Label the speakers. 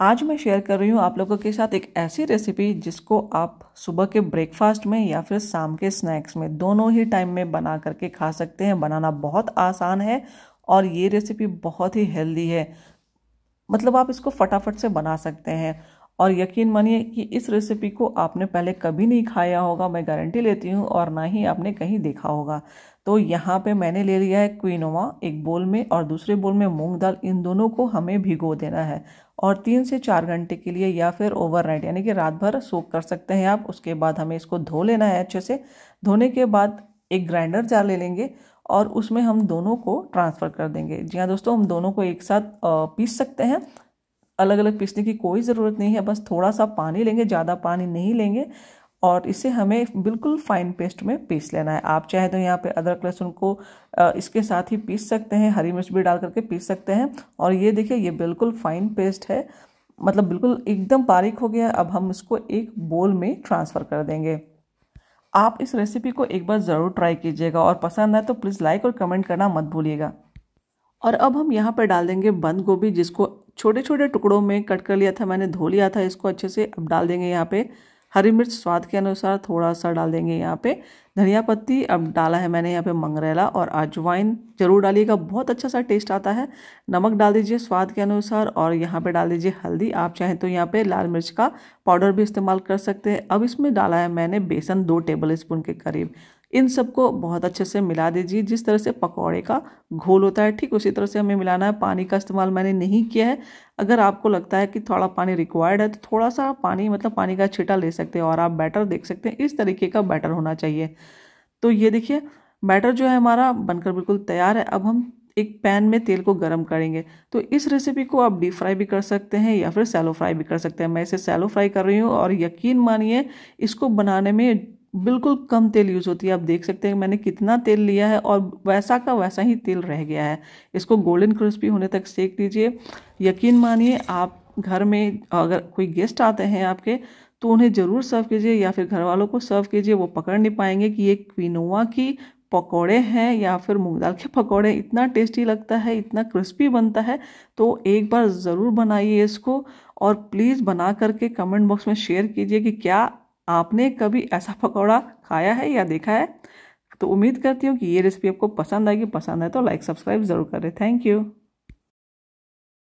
Speaker 1: आज मैं शेयर कर रही हूँ आप लोगों के साथ एक ऐसी रेसिपी जिसको आप सुबह के ब्रेकफास्ट में या फिर शाम के स्नैक्स में दोनों ही टाइम में बना करके खा सकते हैं बनाना बहुत आसान है और ये रेसिपी बहुत ही हेल्दी है मतलब आप इसको फटाफट से बना सकते हैं और यकीन मानिए कि इस रेसिपी को आपने पहले कभी नहीं खाया होगा मैं गारंटी लेती हूँ और ना ही आपने कहीं देखा होगा तो यहाँ पे मैंने ले लिया है क्विनोवा एक बोल में और दूसरे बोल में मूंग दाल इन दोनों को हमें भिगो देना है और तीन से चार घंटे के लिए या फिर ओवरनाइट यानी कि रात भर सोक कर सकते हैं आप उसके बाद हमें इसको धो लेना है अच्छे से धोने के बाद एक ग्राइंडर जार ले लेंगे और उसमें हम दोनों को ट्रांसफ़र कर देंगे जी हाँ दोस्तों हम दोनों को एक साथ पीस सकते हैं अलग अलग पीसने की कोई ज़रूरत नहीं है बस थोड़ा सा पानी लेंगे ज़्यादा पानी नहीं लेंगे और इसे हमें बिल्कुल फाइन पेस्ट में पीस लेना है आप चाहे तो यहाँ पे अदरक लहसुन को इसके साथ ही पीस सकते हैं हरी मिर्च भी डाल करके पीस सकते हैं और ये देखिए ये बिल्कुल फाइन पेस्ट है मतलब बिल्कुल एकदम बारीक हो गया अब हम इसको एक बोल में ट्रांसफ़र कर देंगे आप इस रेसिपी को एक बार ज़रूर ट्राई कीजिएगा और पसंद आए तो प्लीज़ लाइक और कमेंट करना मत भूलिएगा और अब हम यहाँ पर डाल देंगे बंद गोभी जिसको छोटे छोटे टुकड़ों में कट कर लिया था मैंने धो लिया था इसको अच्छे से अब डाल देंगे यहाँ पे हरी मिर्च स्वाद के अनुसार थोड़ा सा डाल देंगे यहाँ पे धनिया पत्ती अब डाला है मैंने यहाँ पे मंगरेला और अजवाइन ज़रूर डालिएगा बहुत अच्छा सा टेस्ट आता है नमक डाल दीजिए स्वाद के अनुसार और यहाँ पे डाल दीजिए हल्दी आप चाहें तो यहाँ पे लाल मिर्च का पाउडर भी इस्तेमाल कर सकते हैं अब इसमें डाला है मैंने बेसन दो टेबल स्पून के करीब इन सबको बहुत अच्छे से मिला दीजिए जिस तरह से पकौड़े का घोल होता है ठीक उसी तरह से हमें मिलाना है पानी का इस्तेमाल मैंने नहीं किया है अगर आपको लगता है कि थोड़ा पानी रिक्वायर्ड है तो थोड़ा सा पानी मतलब पानी का छीटा ले सकते हैं और आप बैटर देख सकते हैं इस तरीके का बैटर होना चाहिए तो ये देखिए बैटर जो है हमारा बनकर बिल्कुल तैयार है अब हम एक पैन में तेल को गर्म करेंगे तो इस रेसिपी को आप डीप फ्राई भी कर सकते हैं या फिर सैलो फ्राई भी कर सकते हैं मैं इसे सैलो फ्राई कर रही हूँ और यकीन मानिए इसको बनाने में बिल्कुल कम तेल यूज़ होती है आप देख सकते हैं मैंने कितना तेल लिया है और वैसा का वैसा ही तेल रह गया है इसको गोल्डन क्रिस्पी होने तक सेक लीजिए यकीन मानिए आप घर में अगर कोई गेस्ट आते हैं आपके तो उन्हें ज़रूर सर्व कीजिए या फिर घर वालों को सर्व कीजिए वो पकड़ नहीं पाएंगे कि ये क्विनोआ की पकोड़े हैं या फिर मूंग दाल के पकोड़े इतना टेस्टी लगता है इतना क्रिस्पी बनता है तो एक बार ज़रूर बनाइए इसको और प्लीज़ बना करके कमेंट बॉक्स में शेयर कीजिए कि क्या आपने कभी ऐसा पकौड़ा खाया है या देखा है तो उम्मीद करती हूँ कि ये रेसिपी आपको पसंद आएगी पसंद आए तो लाइक सब्सक्राइब ज़रूर करें थैंक यू